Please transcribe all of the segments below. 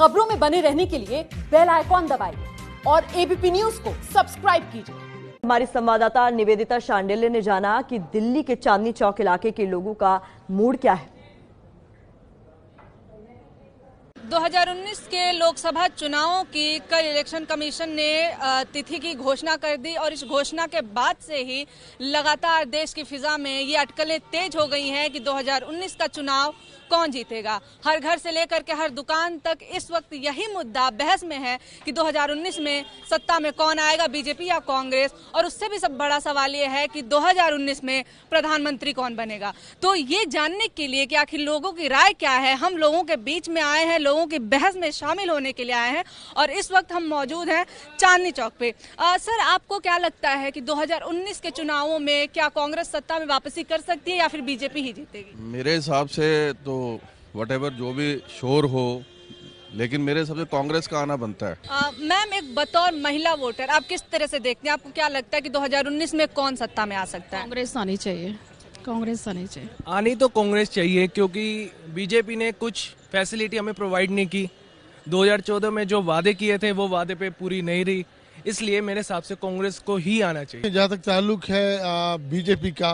खबरों में बने रहने के लिए बेल आइकॉन दबाइए और एबीपी न्यूज को सब्सक्राइब कीजिए हमारी संवाददाता निवेदिता शांडिल्य ने जाना कि दिल्ली के चांदनी चौक इलाके के लोगों का मूड क्या है 2019 के लोकसभा चुनावों की कल इलेक्शन कमीशन ने तिथि की घोषणा कर दी और इस घोषणा के बाद से ही लगातार देश की फिजा में ये अटकलें तेज हो गई हैं कि 2019 का चुनाव कौन जीतेगा हर घर से लेकर के हर दुकान तक इस वक्त यही मुद्दा बहस में है कि 2019 में सत्ता में कौन आएगा बीजेपी या कांग्रेस और उससे भी सब बड़ा सवाल ये है कि 2019 में प्रधानमंत्री कौन बनेगा तो ये जानने के लिए कि आखिर लोगों की राय क्या है हम लोगों के बीच में आए हैं लोगों लोगों की बहस में शामिल होने के लिए आए हैं और इस वक्त हम मौजूद हैं चांदनी चौक पे आ, सर आपको क्या लगता है कि 2019 के चुनावों में क्या कांग्रेस सत्ता में वापसी कर सकती है या फिर बीजेपी ही जीतेगी मेरे हिसाब से तो वट जो भी शोर हो लेकिन मेरे हिसाब से कांग्रेस का आना बनता है मैम एक बतौर महिला वोटर आप किस तरह से देखते हैं आपको क्या लगता है कि 2019 में कौन सत्ता में आ सकता है कांग्रेस आनी चाहिए कांग्रेस आनी चाहिए आनी तो कांग्रेस चाहिए क्योंकि बीजेपी ने कुछ फैसिलिटी हमें प्रोवाइड नहीं की 2014 में जो वादे किए थे वो वादे पे पूरी नहीं रही इसलिए मेरे हिसाब से कांग्रेस को ही आना चाहिए जहाँ तक ताल्लुक है बीजेपी का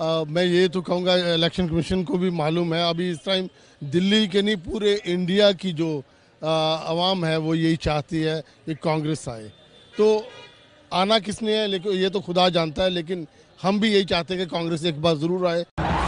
आ, मैं ये तो कहूँगा इलेक्शन कमीशन को भी मालूम है अभी इस टाइम दिल्ली के नहीं पूरे इंडिया की जो आवाम है वो यही चाहती है कि कांग्रेस आए तो आना किसने है लेकिन ये तो खुदा जानता है लेकिन हम भी यही चाहते हैं कि कांग्रेस एक बार ज़रूर आए